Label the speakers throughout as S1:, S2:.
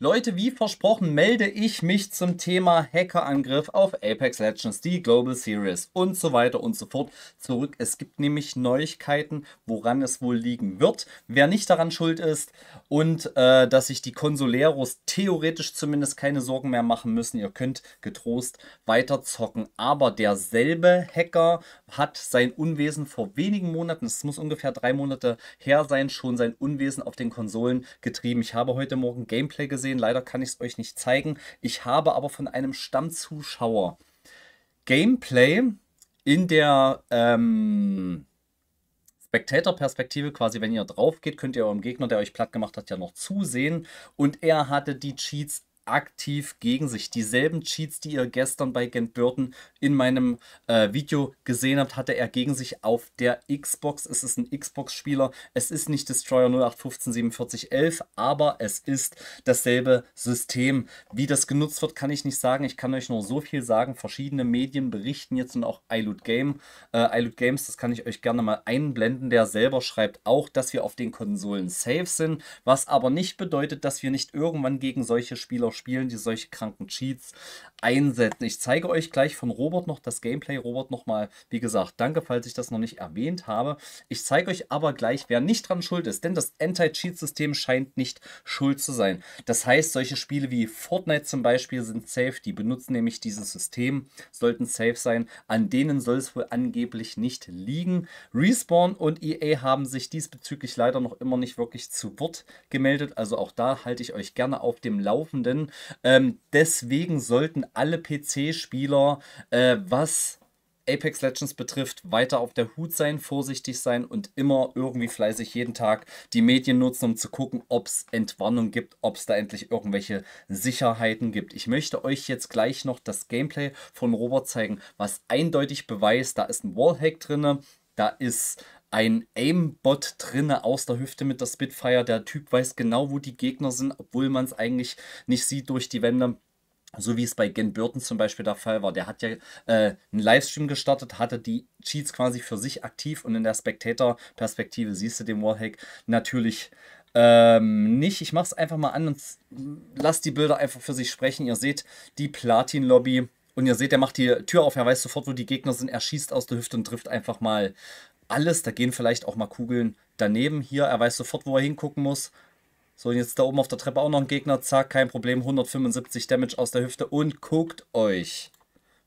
S1: Leute, wie versprochen, melde ich mich zum Thema Hackerangriff auf Apex Legends, die Global Series und so weiter und so fort zurück. Es gibt nämlich Neuigkeiten, woran es wohl liegen wird, wer nicht daran schuld ist und äh, dass sich die Consoleros theoretisch zumindest keine Sorgen mehr machen müssen. Ihr könnt getrost weiter zocken. Aber derselbe Hacker hat sein Unwesen vor wenigen Monaten, es muss ungefähr drei Monate her sein, schon sein Unwesen auf den Konsolen getrieben. Ich habe heute Morgen Gameplay gesehen gesehen. Leider kann ich es euch nicht zeigen. Ich habe aber von einem Stammzuschauer Gameplay in der ähm, Spectator-Perspektive, quasi wenn ihr drauf geht, könnt ihr eurem Gegner, der euch platt gemacht hat, ja noch zusehen. Und er hatte die Cheats aktiv gegen sich. Dieselben Cheats, die ihr gestern bei Gent Burton in meinem äh, Video gesehen habt, hatte er gegen sich auf der Xbox. Es ist ein Xbox-Spieler. Es ist nicht Destroyer 08154711, aber es ist dasselbe System. Wie das genutzt wird, kann ich nicht sagen. Ich kann euch nur so viel sagen. Verschiedene Medien berichten jetzt und auch iLoot Game, äh, iLoot Games, das kann ich euch gerne mal einblenden. Der selber schreibt auch, dass wir auf den Konsolen safe sind, was aber nicht bedeutet, dass wir nicht irgendwann gegen solche Spieler spielen, die solche kranken Cheats einsetzen. Ich zeige euch gleich vom Robot noch das Gameplay. Robot nochmal, wie gesagt, danke, falls ich das noch nicht erwähnt habe. Ich zeige euch aber gleich, wer nicht dran schuld ist, denn das Anti-Cheat-System scheint nicht schuld zu sein. Das heißt, solche Spiele wie Fortnite zum Beispiel sind safe, die benutzen nämlich dieses System, sollten safe sein. An denen soll es wohl angeblich nicht liegen. Respawn und EA haben sich diesbezüglich leider noch immer nicht wirklich zu Wort gemeldet. Also auch da halte ich euch gerne auf dem Laufenden. Ähm, deswegen sollten alle PC-Spieler, äh, was Apex Legends betrifft, weiter auf der Hut sein, vorsichtig sein und immer irgendwie fleißig jeden Tag die Medien nutzen, um zu gucken, ob es Entwarnung gibt, ob es da endlich irgendwelche Sicherheiten gibt. Ich möchte euch jetzt gleich noch das Gameplay von Robert zeigen, was eindeutig beweist, da ist ein Wallhack drinne, da ist ein Aimbot drinne aus der Hüfte mit der Spitfire. Der Typ weiß genau, wo die Gegner sind, obwohl man es eigentlich nicht sieht durch die Wände. So wie es bei Gen Burton zum Beispiel der Fall war. Der hat ja äh, einen Livestream gestartet, hatte die Cheats quasi für sich aktiv und in der Spectator-Perspektive siehst du den Wallhack natürlich ähm, nicht. Ich mache es einfach mal an und lasse die Bilder einfach für sich sprechen. Ihr seht die Platin-Lobby und ihr seht, er macht die Tür auf, er weiß sofort, wo die Gegner sind, er schießt aus der Hüfte und trifft einfach mal alles, da gehen vielleicht auch mal Kugeln daneben. Hier, er weiß sofort, wo er hingucken muss. So, und jetzt da oben auf der Treppe auch noch ein Gegner. Zack, kein Problem. 175 Damage aus der Hüfte. Und guckt euch.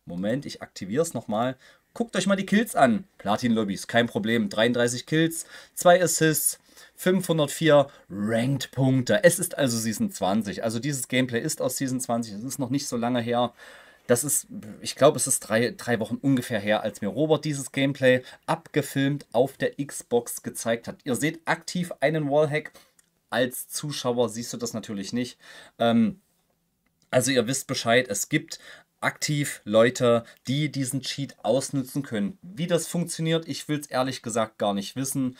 S1: Moment, ich aktiviere es nochmal. Guckt euch mal die Kills an. Platin-Lobbys, kein Problem. 33 Kills, 2 Assists, 504 Ranked-Punkte. Es ist also Season 20. Also dieses Gameplay ist aus Season 20. Es ist noch nicht so lange her. Das ist, ich glaube, es ist drei, drei Wochen ungefähr her, als mir Robert dieses Gameplay abgefilmt auf der Xbox gezeigt hat. Ihr seht aktiv einen Wallhack. Als Zuschauer siehst du das natürlich nicht. Ähm, also ihr wisst Bescheid, es gibt aktiv Leute, die diesen Cheat ausnutzen können. Wie das funktioniert, ich will es ehrlich gesagt gar nicht wissen.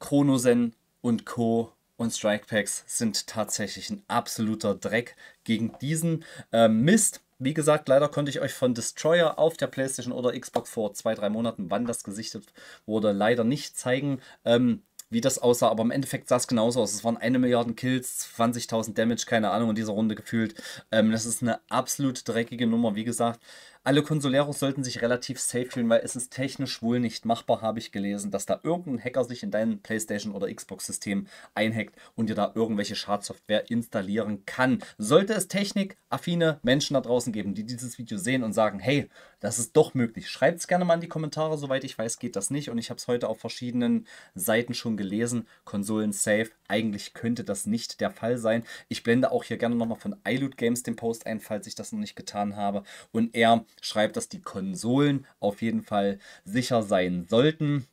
S1: Chronosen und Co. und Strike Packs sind tatsächlich ein absoluter Dreck gegen diesen äh, Mist. Wie gesagt, leider konnte ich euch von Destroyer auf der PlayStation oder Xbox vor zwei, drei Monaten, wann das gesichtet wurde, leider nicht zeigen. Ähm, wie das aussah, aber im Endeffekt sah es genauso aus. Es waren eine Milliarde Kills, 20.000 Damage, keine Ahnung, in dieser Runde gefühlt. Ähm, das ist eine absolut dreckige Nummer, wie gesagt alle Consoleros sollten sich relativ safe fühlen, weil es ist technisch wohl nicht machbar, habe ich gelesen, dass da irgendein Hacker sich in dein PlayStation oder Xbox-System einhackt und dir da irgendwelche Schadsoftware installieren kann. Sollte es technikaffine Menschen da draußen geben, die dieses Video sehen und sagen, hey, das ist doch möglich, schreibt es gerne mal in die Kommentare. Soweit ich weiß, geht das nicht und ich habe es heute auf verschiedenen Seiten schon gelesen. Konsolen safe, eigentlich könnte das nicht der Fall sein. Ich blende auch hier gerne nochmal von iLoot Games den Post ein, falls ich das noch nicht getan habe. Und er schreibt, dass die Konsolen auf jeden Fall sicher sein sollten.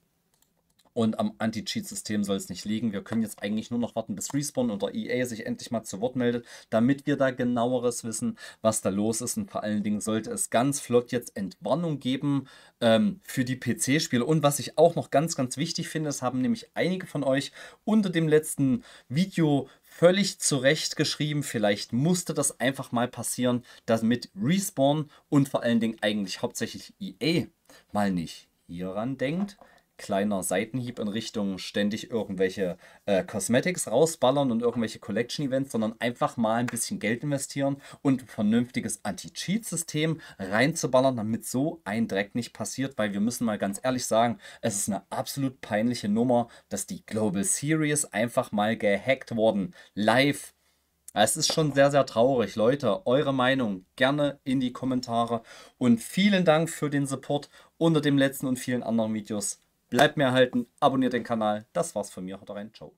S1: Und am Anti-Cheat-System soll es nicht liegen. Wir können jetzt eigentlich nur noch warten, bis Respawn oder EA sich endlich mal zu Wort meldet, damit wir da genaueres wissen, was da los ist. Und vor allen Dingen sollte es ganz flott jetzt Entwarnung geben ähm, für die PC-Spiele. Und was ich auch noch ganz, ganz wichtig finde, es haben nämlich einige von euch unter dem letzten Video völlig zu Recht geschrieben. Vielleicht musste das einfach mal passieren, damit Respawn und vor allen Dingen eigentlich hauptsächlich EA mal nicht hieran denkt, kleiner Seitenhieb in Richtung ständig irgendwelche äh, Cosmetics rausballern und irgendwelche Collection-Events, sondern einfach mal ein bisschen Geld investieren und ein vernünftiges Anti-Cheat-System reinzuballern, damit so ein Dreck nicht passiert, weil wir müssen mal ganz ehrlich sagen, es ist eine absolut peinliche Nummer, dass die Global Series einfach mal gehackt worden, Live es ist schon sehr, sehr traurig. Leute, eure Meinung gerne in die Kommentare. Und vielen Dank für den Support unter dem letzten und vielen anderen Videos. Bleibt mir erhalten, abonniert den Kanal. Das war's von mir. Haut rein. Ciao.